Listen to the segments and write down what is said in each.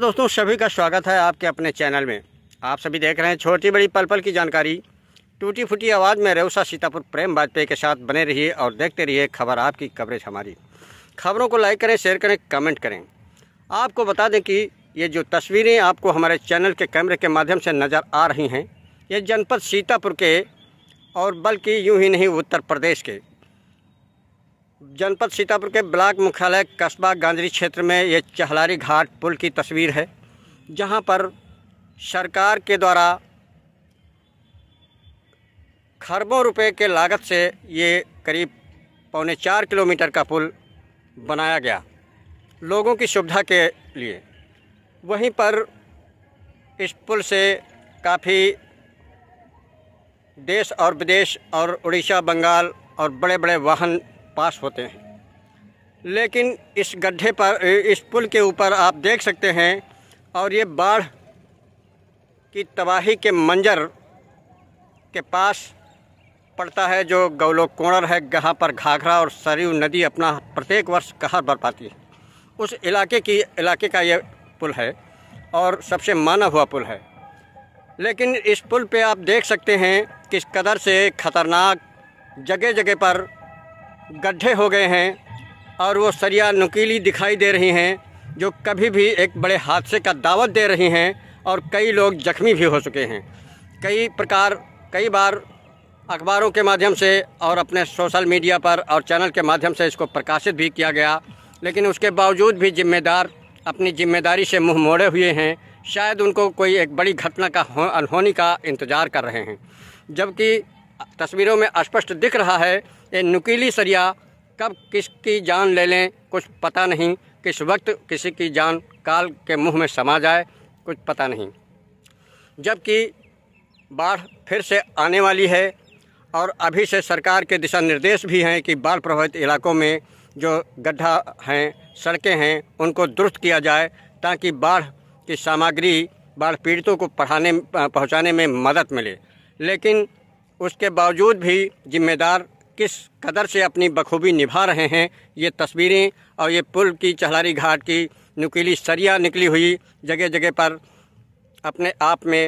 तो दोस्तों सभी का स्वागत है आपके अपने चैनल में आप सभी देख रहे हैं छोटी बड़ी पल पल की जानकारी टूटी फूटी आवाज़ में रेउसा सीतापुर प्रेम वाजपेयी के साथ बने रहिए और देखते रहिए खबर आपकी कवरेज हमारी खबरों को लाइक करें शेयर करें कमेंट करें आपको बता दें कि ये जो तस्वीरें आपको हमारे चैनल के कैमरे के माध्यम से नज़र आ रही हैं ये जनपद सीतापुर के और बल्कि यूँ ही नहीं उत्तर प्रदेश के जनपद सीतापुर के ब्लॉक मुख्यालय कस्बा गांधरी क्षेत्र में ये चहलारी घाट पुल की तस्वीर है जहां पर सरकार के द्वारा खरबों रुपए के लागत से ये करीब पौने चार किलोमीटर का पुल बनाया गया लोगों की सुविधा के लिए वहीं पर इस पुल से काफ़ी देश और विदेश और उड़ीसा बंगाल और बड़े बड़े वाहन पास होते हैं लेकिन इस गड्ढे पर इस पुल के ऊपर आप देख सकते हैं और ये बाढ़ की तबाही के मंजर के पास पड़ता है जो गौलोक कोणर है जहाँ पर घाघरा और सरयू नदी अपना प्रत्येक वर्ष कहर पाती है उस इलाके की इलाके का ये पुल है और सबसे माना हुआ पुल है लेकिन इस पुल पे आप देख सकते हैं किस कदर से ख़तरनाक जगह जगह पर गड्ढे हो गए हैं और वो सरिया नुकीली दिखाई दे रही हैं जो कभी भी एक बड़े हादसे का दावत दे रही हैं और कई लोग जख्मी भी हो चुके हैं कई प्रकार कई बार अखबारों के माध्यम से और अपने सोशल मीडिया पर और चैनल के माध्यम से इसको प्रकाशित भी किया गया लेकिन उसके बावजूद भी जिम्मेदार अपनी जिम्मेदारी से मुंह मोड़े हुए हैं शायद उनको कोई एक बड़ी घटना का हो, अनहोनी का इंतज़ार कर रहे हैं जबकि तस्वीरों में स्पष्ट दिख रहा है ये नुकीली सरिया कब किसकी जान ले लें कुछ पता नहीं किस वक्त किसी की जान काल के मुंह में समा जाए कुछ पता नहीं जबकि बाढ़ फिर से आने वाली है और अभी से सरकार के दिशा निर्देश भी हैं कि बाढ़ प्रभावित इलाकों में जो गड्ढा हैं सड़कें हैं उनको दुरुस्त किया जाए ताकि बाढ़ की सामग्री बाढ़ पीड़ितों को पढ़ाने पहुंचाने में मदद मिले लेकिन उसके बावजूद भी जिम्मेदार किस कदर से अपनी बखूबी निभा रहे हैं ये तस्वीरें और ये पुल की चहलारी घाट की नुकीली सरिया निकली हुई जगह जगह पर अपने आप में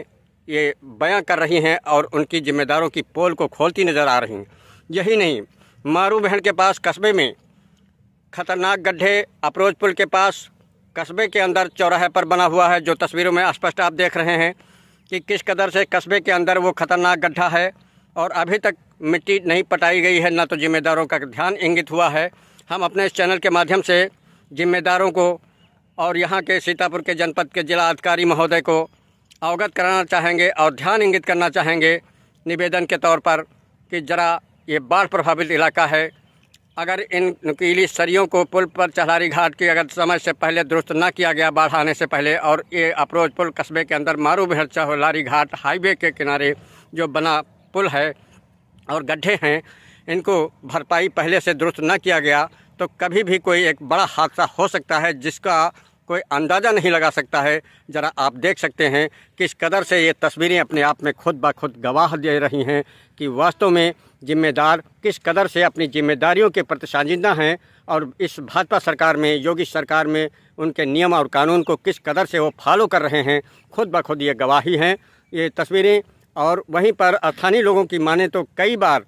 ये बयां कर रही हैं और उनकी जिम्मेदारों की पोल को खोलती नज़र आ रही हैं यही नहीं मारू बहन के पास कस्बे में खतरनाक गड्ढे अप्रोच पुल के पास कस्बे के अंदर चौराहे पर बना हुआ है जो तस्वीरों में स्पष्ट आप देख रहे हैं कि किस कदर से कस्बे के अंदर वो खतरनाक गड्ढा है और अभी तक मिट्टी नहीं पटाई गई है ना तो जिम्मेदारों का ध्यान इंगित हुआ है हम अपने इस चैनल के माध्यम से जिम्मेदारों को और यहाँ के सीतापुर के जनपद के जिला अधिकारी महोदय को अवगत कराना चाहेंगे और ध्यान इंगित करना चाहेंगे निवेदन के तौर पर कि जरा ये बाढ़ प्रभावित इलाका है अगर इन नुकीली सरियों को पुल पर चलारी घाट की अगर समय से पहले दुरुस्त न किया गया बाढ़ आने से पहले और ये अप्रोच पुल कस्बे के अंदर मारू बेहर चौलारी घाट हाईवे के किनारे जो बना पुल है और गड्ढे हैं इनको भरपाई पहले से दुरुस्त न किया गया तो कभी भी कोई एक बड़ा हादसा हो सकता है जिसका कोई अंदाज़ा नहीं लगा सकता है ज़रा आप देख सकते हैं किस कदर से ये तस्वीरें अपने आप में खुद ब खुद गवाह दे रही हैं कि वास्तव में जिम्मेदार किस कदर से अपनी जिम्मेदारियों के प्रति साजिंदा हैं और इस भाजपा सरकार में योगी सरकार में उनके नियम और कानून को किस कदर से वो फॉलो कर रहे हैं खुद ब खुद ये गवाही हैं ये तस्वीरें और वहीं पर स्थानीय लोगों की माने तो कई बार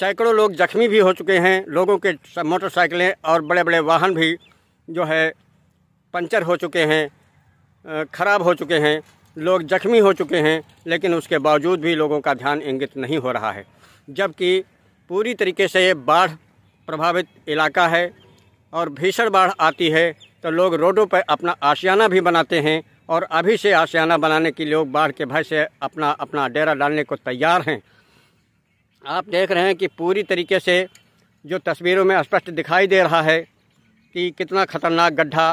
सैकड़ों लोग जख्मी भी हो चुके हैं लोगों के मोटरसाइकिलें और बड़े बड़े वाहन भी जो है पंचर हो चुके हैं ख़राब हो चुके हैं लोग जख्मी हो चुके हैं लेकिन उसके बावजूद भी लोगों का ध्यान इंगित नहीं हो रहा है जबकि पूरी तरीके से ये बाढ़ प्रभावित इलाका है और भीषण बाढ़ आती है तो लोग रोडों पर अपना आशियाना भी बनाते हैं और अभी से आशियाना बनाने के लोग बाढ़ के भय से अपना अपना डेरा डालने को तैयार हैं आप देख रहे हैं कि पूरी तरीके से जो तस्वीरों में स्पष्ट दिखाई दे रहा है कि कितना खतरनाक गड्ढा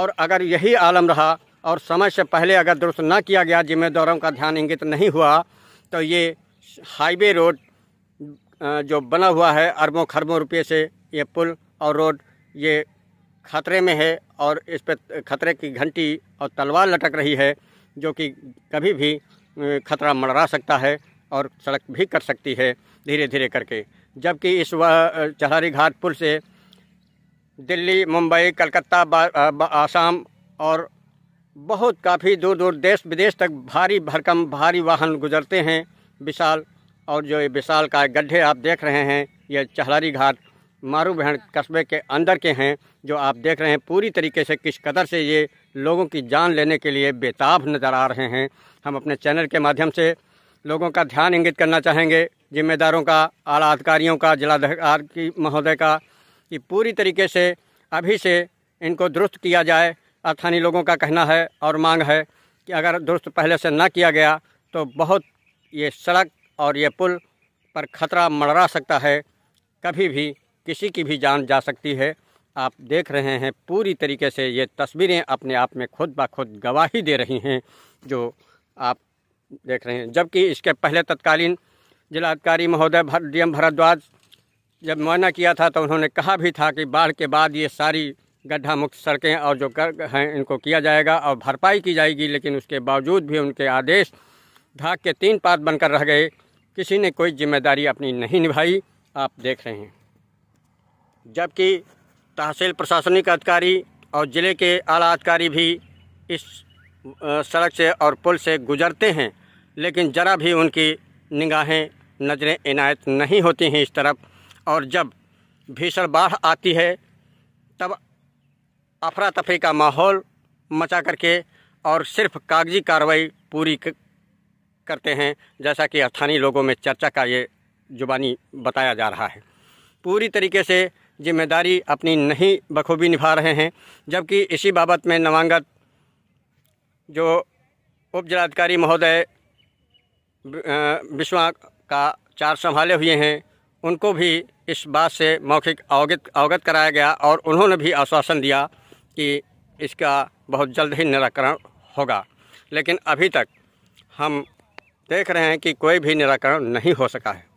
और अगर यही आलम रहा और समय से पहले अगर दुरुस्त ना किया गया जिम्मेदारों का ध्यान इंगित नहीं हुआ तो ये हाईवे रोड जो बना हुआ है अरबों खरबों रुपये से ये पुल और रोड ये खतरे में है और इस पर खतरे की घंटी और तलवार लटक रही है जो कि कभी भी खतरा मंडरा सकता है और सड़क भी कर सकती है धीरे धीरे करके जबकि इस वह चहारी घाट पुल से दिल्ली मुंबई कलकत्ता आसाम और बहुत काफ़ी दूर दूर देश विदेश तक भारी भरकम भारी वाहन गुजरते हैं विशाल और जो ये विशाल का गड्ढे आप देख रहे हैं यह चहलारी घाट मारू बहन कस्बे के अंदर के हैं जो आप देख रहे हैं पूरी तरीके से किस कदर से ये लोगों की जान लेने के लिए बेताब नज़र आ रहे हैं हम अपने चैनल के माध्यम से लोगों का ध्यान इंगित करना चाहेंगे जिम्मेदारों का आला अधिकारियों का जिलाधिकार की महोदय का कि पूरी तरीके से अभी से इनको दुरुस्त किया जाए स्थानीय लोगों का कहना है और मांग है कि अगर दुरुस्त पहले से ना किया गया तो बहुत ये सड़क और ये पुल पर खतरा मंडरा सकता है कभी भी किसी की भी जान जा सकती है आप देख रहे हैं पूरी तरीके से ये तस्वीरें अपने आप में खुद ब खुद गवाही दे रही हैं जो आप देख रहे हैं जबकि इसके पहले तत्कालीन जिलाधिकारी महोदय भर डी एम भारद्वाज जब मुआयना किया था तो उन्होंने कहा भी था कि बाढ़ के बाद ये सारी गड्ढा मुक्त सड़कें और जो गर्ग हैं इनको किया जाएगा और भरपाई की जाएगी लेकिन उसके बावजूद भी उनके आदेश ढाक के तीन पात बनकर रह गए किसी ने कोई जिम्मेदारी अपनी नहीं निभाई आप देख रहे हैं जबकि तहसील प्रशासनिक अधिकारी और ज़िले के आला अधिकारी भी इस सड़क से और पुल से गुजरते हैं लेकिन ज़रा भी उनकी निगाहें नज़रें इनायत नहीं होती हैं इस तरफ और जब भीषण बाढ़ आती है तब अफरा तफरी का माहौल मचा करके और सिर्फ कागजी कार्रवाई पूरी करते हैं जैसा कि स्थानीय लोगों में चर्चा का ये जुबानी बताया जा रहा है पूरी तरीके से जिम्मेदारी अपनी नहीं बखूबी निभा रहे हैं जबकि इसी बाबत में नवांगत जो उप जिलाधिकारी महोदय विश्वा का चार संभाले हुए हैं उनको भी इस बात से मौखिक अवगत अवगत कराया गया और उन्होंने भी आश्वासन दिया कि इसका बहुत जल्द ही निराकरण होगा लेकिन अभी तक हम देख रहे हैं कि कोई भी निराकरण नहीं हो सका है